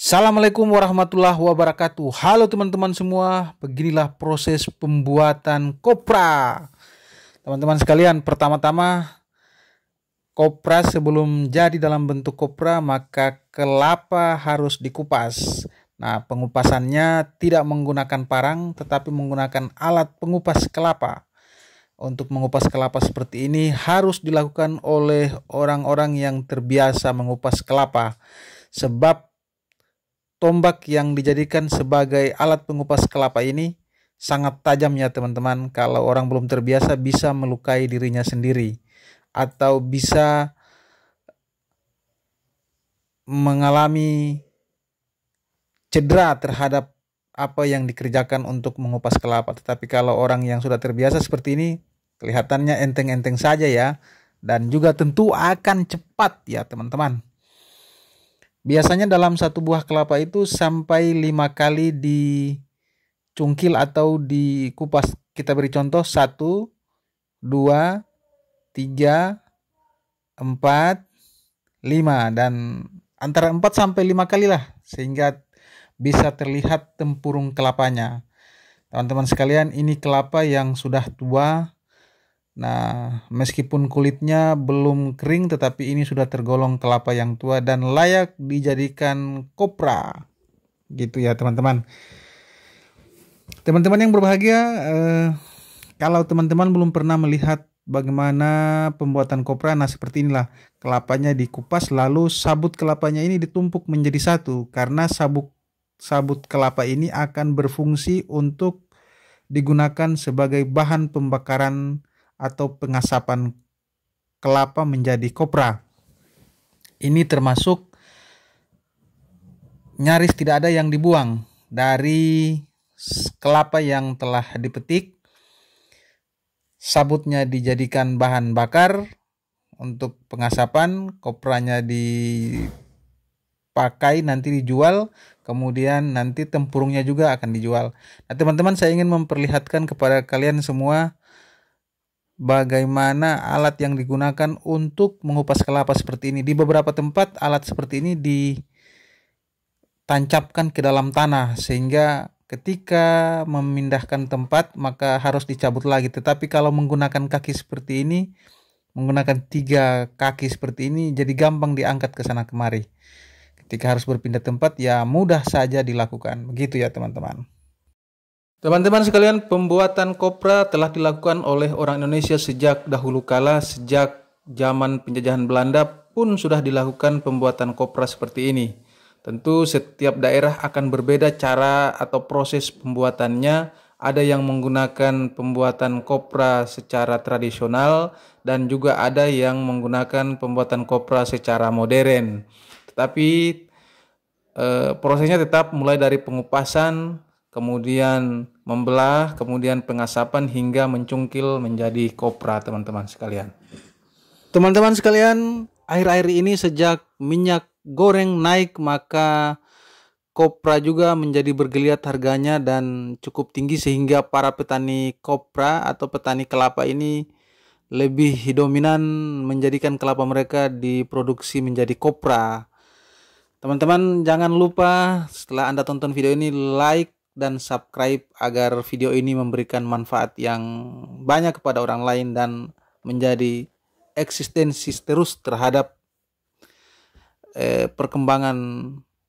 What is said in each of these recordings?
Assalamualaikum warahmatullahi wabarakatuh. Halo teman-teman semua, beginilah proses pembuatan kopra. Teman-teman sekalian, pertama-tama kopra sebelum jadi dalam bentuk kopra maka kelapa harus dikupas. Nah, pengupasannya tidak menggunakan parang tetapi menggunakan alat pengupas kelapa untuk mengupas kelapa seperti ini harus dilakukan oleh orang-orang yang terbiasa mengupas kelapa, sebab tombak yang dijadikan sebagai alat pengupas kelapa ini sangat tajam ya teman-teman kalau orang belum terbiasa bisa melukai dirinya sendiri atau bisa mengalami cedera terhadap apa yang dikerjakan untuk mengupas kelapa tetapi kalau orang yang sudah terbiasa seperti ini kelihatannya enteng-enteng saja ya dan juga tentu akan cepat ya teman-teman Biasanya dalam satu buah kelapa itu sampai lima kali dicungkil atau dikupas. Kita beri contoh satu, dua, tiga, empat, lima dan antara empat sampai lima kali lah sehingga bisa terlihat tempurung kelapanya. Teman-teman sekalian, ini kelapa yang sudah tua Nah, meskipun kulitnya belum kering tetapi ini sudah tergolong kelapa yang tua dan layak dijadikan kopra. Gitu ya, teman-teman. Teman-teman yang berbahagia, eh, kalau teman-teman belum pernah melihat bagaimana pembuatan kopra, nah seperti inilah. Kelapanya dikupas lalu sabut kelapanya ini ditumpuk menjadi satu karena sabuk sabut kelapa ini akan berfungsi untuk digunakan sebagai bahan pembakaran atau pengasapan kelapa menjadi kopra. Ini termasuk nyaris tidak ada yang dibuang dari kelapa yang telah dipetik. Sabutnya dijadikan bahan bakar untuk pengasapan, kopranya dipakai nanti dijual, kemudian nanti tempurungnya juga akan dijual. Nah, teman-teman saya ingin memperlihatkan kepada kalian semua bagaimana alat yang digunakan untuk mengupas kelapa seperti ini. Di beberapa tempat alat seperti ini ditancapkan ke dalam tanah sehingga ketika memindahkan tempat maka harus dicabut lagi. Tetapi kalau menggunakan kaki seperti ini, menggunakan tiga kaki seperti ini jadi gampang diangkat ke sana kemari. Ketika harus berpindah tempat ya mudah saja dilakukan. Begitu ya teman-teman. Teman-teman sekalian, pembuatan kopra telah dilakukan oleh orang Indonesia sejak dahulu kala, sejak zaman penjajahan Belanda pun sudah dilakukan pembuatan kopra seperti ini. Tentu setiap daerah akan berbeda cara atau proses pembuatannya. Ada yang menggunakan pembuatan kopra secara tradisional dan juga ada yang menggunakan pembuatan kopra secara modern. Tetapi e, prosesnya tetap mulai dari pengupasan, kemudian membelah, kemudian pengasapan hingga mencungkil menjadi kopra teman-teman sekalian. Teman-teman sekalian, akhir-akhir ini sejak minyak goreng naik maka kopra juga menjadi bergeliat harganya dan cukup tinggi sehingga para petani kopra atau petani kelapa ini lebih dominan menjadikan kelapa mereka diproduksi menjadi kopra. Teman-teman jangan lupa setelah Anda tonton video ini like, dan subscribe agar video ini memberikan manfaat yang banyak kepada orang lain dan menjadi eksistensi terus terhadap eh, perkembangan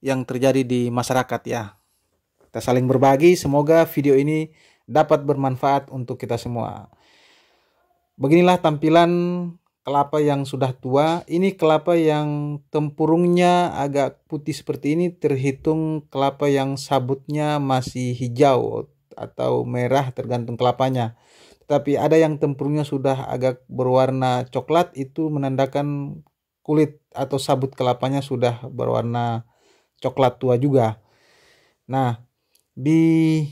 yang terjadi di masyarakat ya. Kita saling berbagi, semoga video ini dapat bermanfaat untuk kita semua. Beginilah tampilan kelapa yang sudah tua. Ini kelapa yang tempurungnya agak putih seperti ini terhitung kelapa yang sabutnya masih hijau atau merah tergantung kelapanya. Tapi ada yang tempurungnya sudah agak berwarna coklat itu menandakan kulit atau sabut kelapanya sudah berwarna coklat tua juga. Nah, di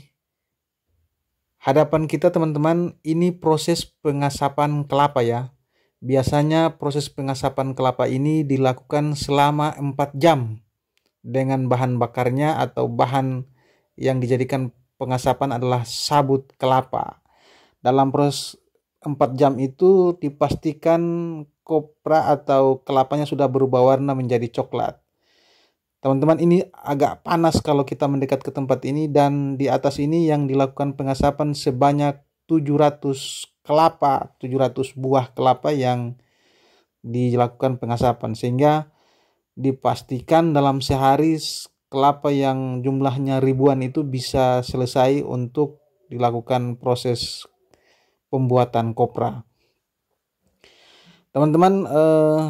hadapan kita teman-teman ini proses pengasapan kelapa ya. Biasanya proses pengasapan kelapa ini dilakukan selama 4 jam dengan bahan bakarnya atau bahan yang dijadikan pengasapan adalah sabut kelapa. Dalam proses 4 jam itu dipastikan kopra atau kelapanya sudah berubah warna menjadi coklat. Teman-teman ini agak panas kalau kita mendekat ke tempat ini dan di atas ini yang dilakukan pengasapan sebanyak 700 kelapa, 700 buah kelapa yang dilakukan pengasapan sehingga dipastikan dalam sehari kelapa yang jumlahnya ribuan itu bisa selesai untuk dilakukan proses pembuatan kopra. Teman-teman eh,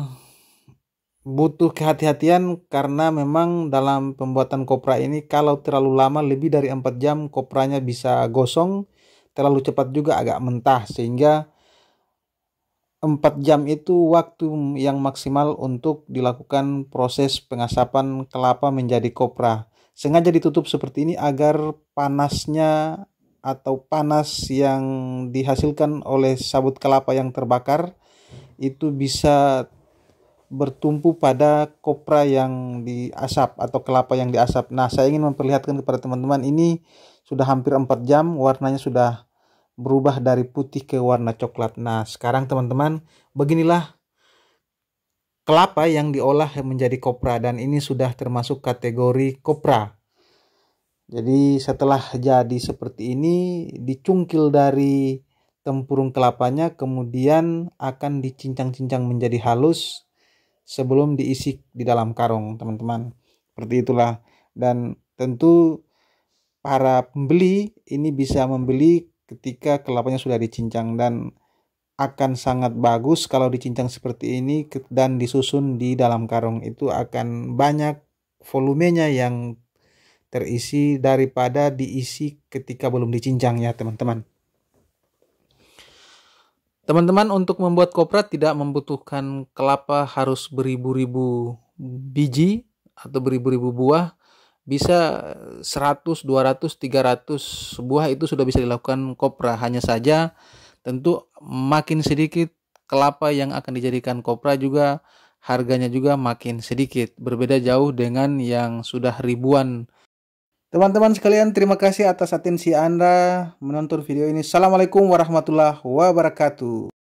butuh kehati-hatian karena memang dalam pembuatan kopra ini kalau terlalu lama lebih dari 4 jam kopranya bisa gosong terlalu cepat juga agak mentah sehingga 4 jam itu waktu yang maksimal untuk dilakukan proses pengasapan kelapa menjadi kopra. Sengaja ditutup seperti ini agar panasnya atau panas yang dihasilkan oleh sabut kelapa yang terbakar itu bisa bertumpu pada kopra yang diasap atau kelapa yang diasap. Nah, saya ingin memperlihatkan kepada teman-teman ini sudah hampir 4 jam warnanya sudah berubah dari putih ke warna coklat. Nah, sekarang teman-teman, beginilah kelapa yang diolah menjadi kopra dan ini sudah termasuk kategori kopra. Jadi, setelah jadi seperti ini dicungkil dari tempurung kelapanya kemudian akan dicincang-cincang menjadi halus sebelum diisi di dalam karung, teman-teman. Seperti itulah dan tentu para pembeli ini bisa membeli ketika kelapanya sudah dicincang dan akan sangat bagus kalau dicincang seperti ini dan disusun di dalam karung itu akan banyak volumenya yang terisi daripada diisi ketika belum dicincang ya teman-teman. Teman-teman untuk membuat kopra tidak membutuhkan kelapa harus beribu-ribu biji atau beribu-ribu buah. Bisa 100, 200, 300 buah itu sudah bisa dilakukan kopra. Hanya saja tentu makin sedikit kelapa yang akan dijadikan kopra juga harganya juga makin sedikit. Berbeda jauh dengan yang sudah ribuan Teman-teman sekalian, terima kasih atas atensi Anda menonton video ini. Assalamualaikum warahmatullahi wabarakatuh.